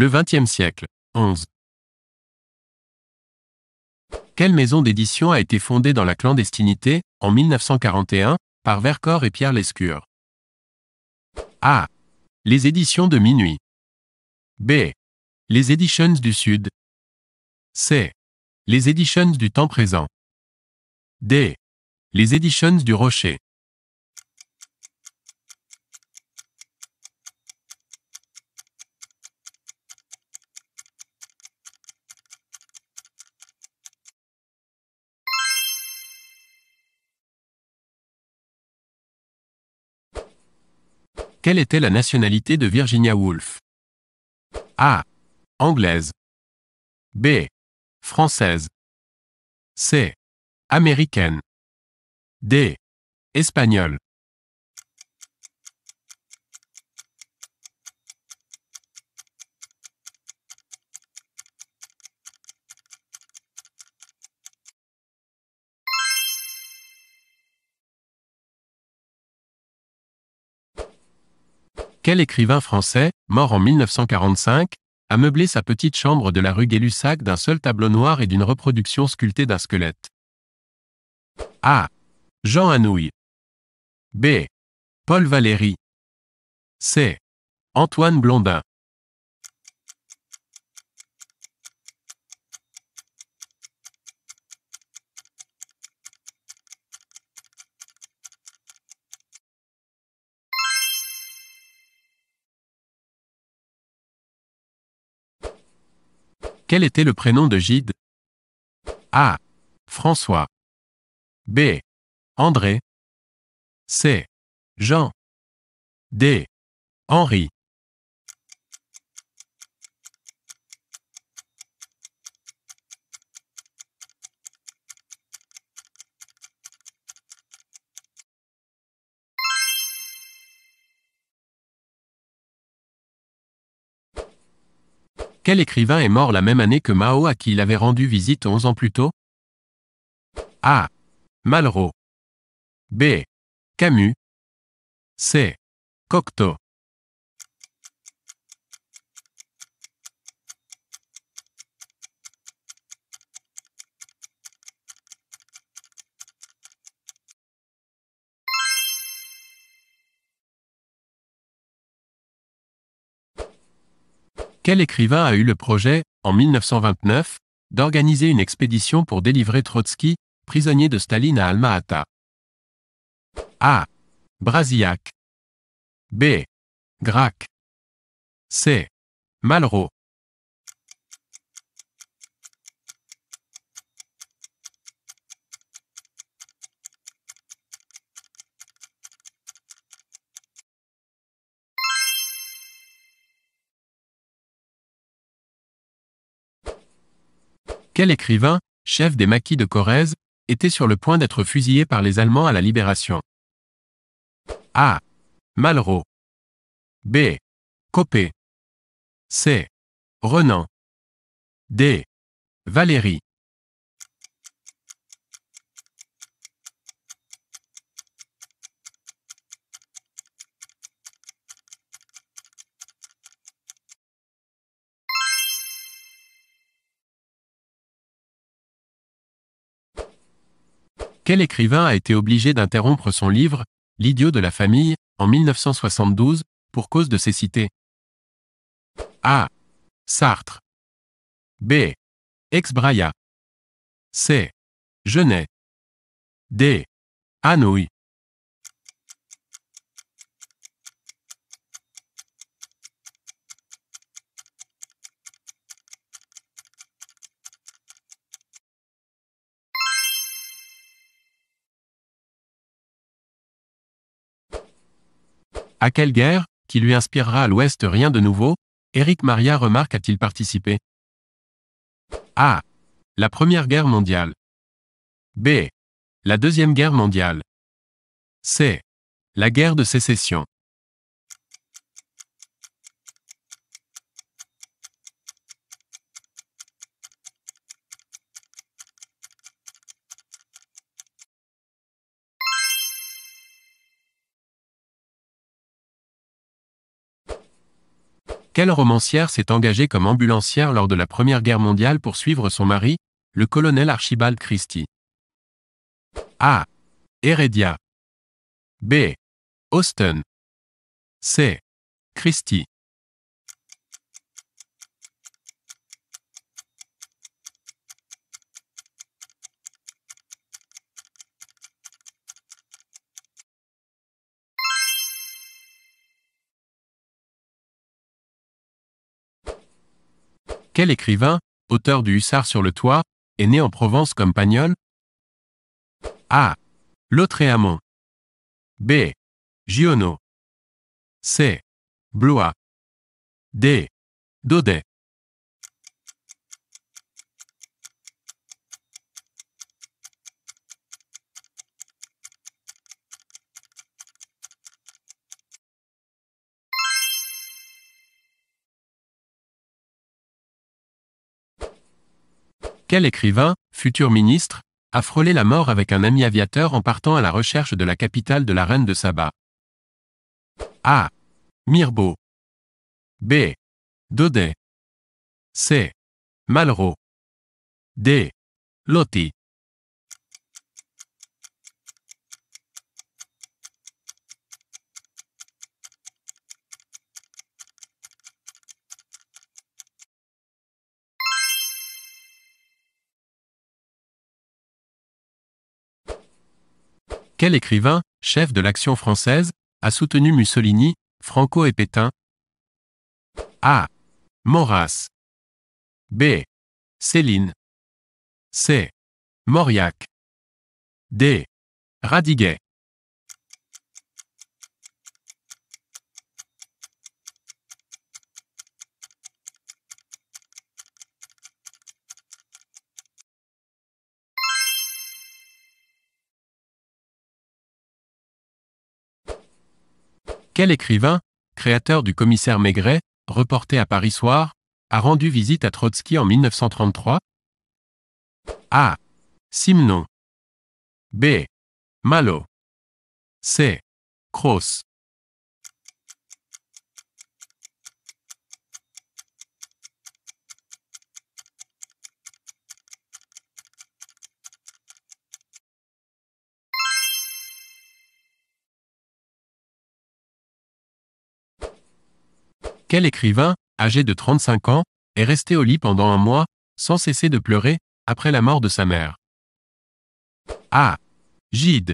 Le XXe siècle. 11. Quelle maison d'édition a été fondée dans la clandestinité, en 1941, par Vercors et Pierre Lescure A. Les éditions de minuit. B. Les éditions du Sud. C. Les éditions du temps présent. D. Les éditions du Rocher. Quelle était la nationalité de Virginia Woolf A. Anglaise. B. Française. C. Américaine. D. Espagnole. Quel écrivain français, mort en 1945, a meublé sa petite chambre de la rue Gay-Lussac d'un seul tableau noir et d'une reproduction sculptée d'un squelette A. Jean Anouilh. B. Paul Valéry. C. Antoine Blondin. Quel était le prénom de Gide A. François. B. André. C. Jean. D. Henri. Quel écrivain est mort la même année que Mao à qui il avait rendu visite 11 ans plus tôt A. Malraux. B. Camus. C. Cocteau. Quel écrivain a eu le projet, en 1929, d'organiser une expédition pour délivrer Trotsky, prisonnier de Staline à Alma-Ata A. Brasillac B. Grac C. Malraux Quel écrivain, chef des maquis de Corrèze, était sur le point d'être fusillé par les Allemands à la Libération A. Malraux B. Copé C. Renan D. Valérie Quel écrivain a été obligé d'interrompre son livre, L'idiot de la famille, en 1972, pour cause de cécité A. Sartre. B. Ex-Braya. C. Genet. D. Hanoui. À quelle guerre, qui lui inspirera à l'Ouest rien de nouveau, Éric Maria remarque a-t-il participé A. La Première Guerre mondiale. B. La Deuxième Guerre mondiale. C. La guerre de sécession. Quelle romancière s'est engagée comme ambulancière lors de la Première Guerre mondiale pour suivre son mari, le colonel Archibald Christie A. Heredia B. Austin C. Christie Quel écrivain, auteur du Hussard sur le toit, est né en Provence comme Pagnol A. Lautréamont. B. Giono. C. Blois. D. Daudet. Quel écrivain, futur ministre, a frôlé la mort avec un ami aviateur en partant à la recherche de la capitale de la reine de Saba A. Mirbeau. B. Dodet. C. Malraux. D. Lotti. Quel écrivain, chef de l'action française, a soutenu Mussolini, Franco et Pétain A. Maurras. B. Céline. C. Mauriac. D. Radiguet. Quel écrivain, créateur du commissaire Maigret, reporté à Paris Soir, a rendu visite à Trotsky en 1933 A. Simnon B. Malo. C. Cross. Quel écrivain, âgé de 35 ans, est resté au lit pendant un mois, sans cesser de pleurer, après la mort de sa mère A. Gide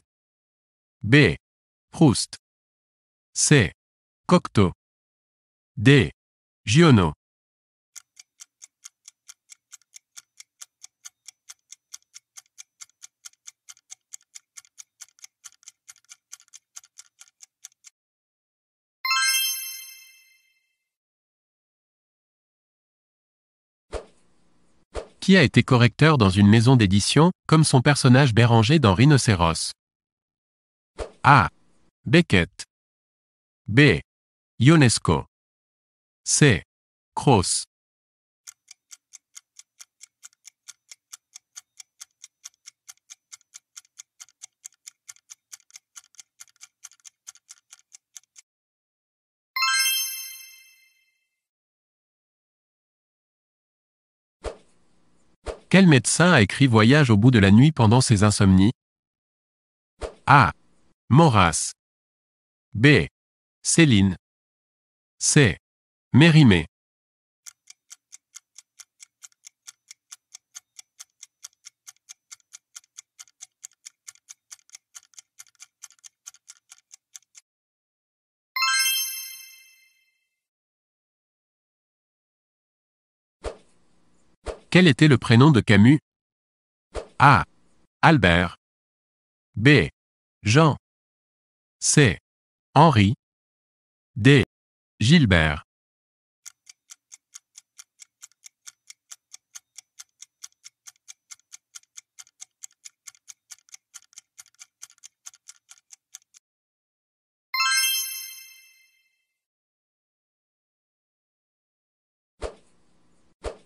B. Proust C. Cocteau D. Giono qui a été correcteur dans une maison d'édition, comme son personnage Béranger dans Rhinocéros. A. Beckett. B. Ionesco. C. Cross. Quel médecin a écrit Voyage au bout de la nuit pendant ses insomnies A. Maurras. B. Céline. C. Mérimée. Quel était le prénom de Camus A. Albert. B. Jean. C. Henri. D. Gilbert.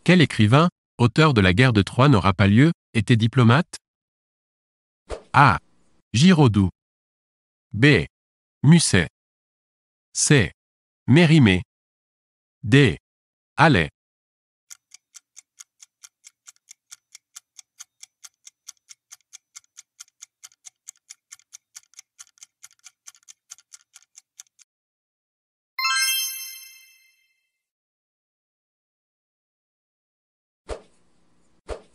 Quel écrivain auteur de la guerre de Troie n'aura pas lieu, était diplomate A. Giraudoux B. Musset C. Mérimée D. Allais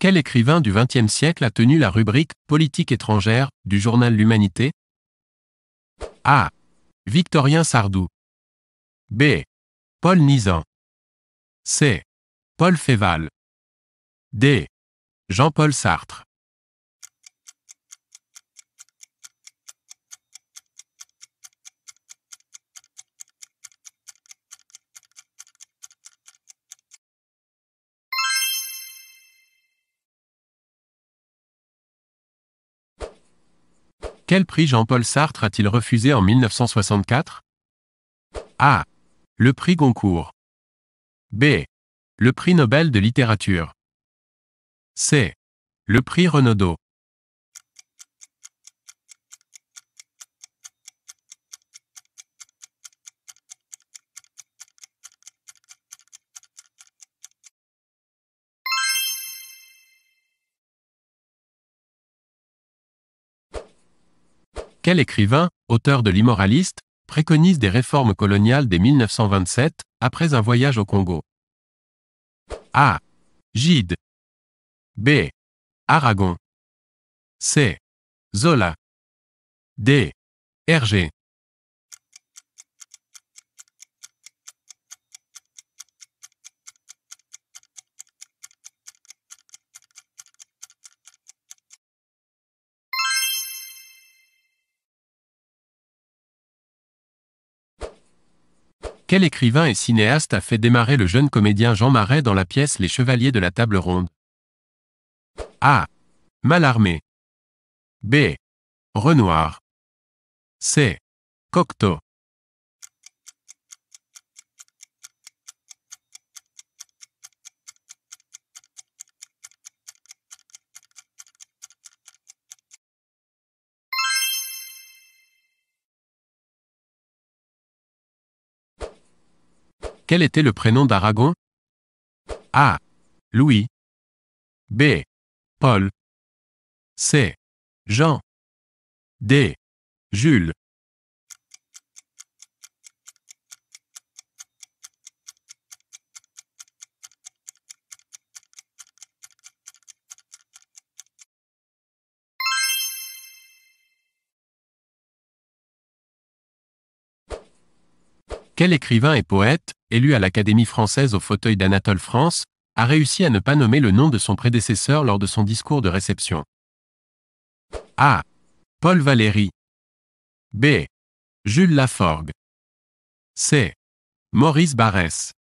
Quel écrivain du XXe siècle a tenu la rubrique Politique étrangère du journal L'Humanité A. Victorien Sardou. B. Paul Nizan. C. Paul Féval. D. Jean-Paul Sartre. Quel prix Jean-Paul Sartre a-t-il refusé en 1964 A. Le prix Goncourt. B. Le prix Nobel de littérature. C. Le prix Renaudot. Quel écrivain, auteur de L'Immoraliste, préconise des réformes coloniales dès 1927, après un voyage au Congo A. Gide B. Aragon C. Zola D. R.G. Quel écrivain et cinéaste a fait démarrer le jeune comédien Jean Marais dans la pièce Les Chevaliers de la Table Ronde A. Malarmé. B. Renoir. C. Cocteau. Quel était le prénom d'Aragon A. Louis. B. Paul. C. Jean. D. Jules. Quel écrivain et poète, élu à l'Académie française au fauteuil d'Anatole France, a réussi à ne pas nommer le nom de son prédécesseur lors de son discours de réception A. Paul Valéry. B. Jules Laforgue. C. Maurice Barrès.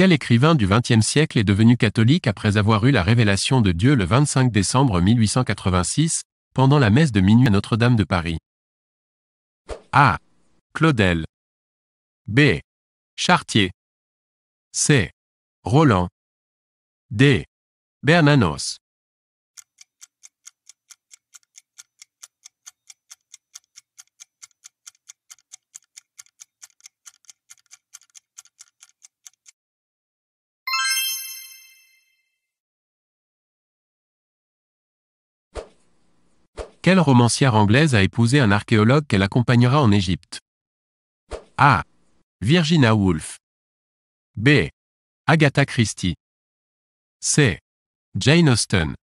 Quel écrivain du XXe siècle est devenu catholique après avoir eu la révélation de Dieu le 25 décembre 1886, pendant la messe de minuit à Notre-Dame de Paris A. Claudel B. Chartier C. Roland D. Bernanos Quelle romancière anglaise a épousé un archéologue qu'elle accompagnera en Égypte A. Virginia Woolf. B. Agatha Christie. C. Jane Austen.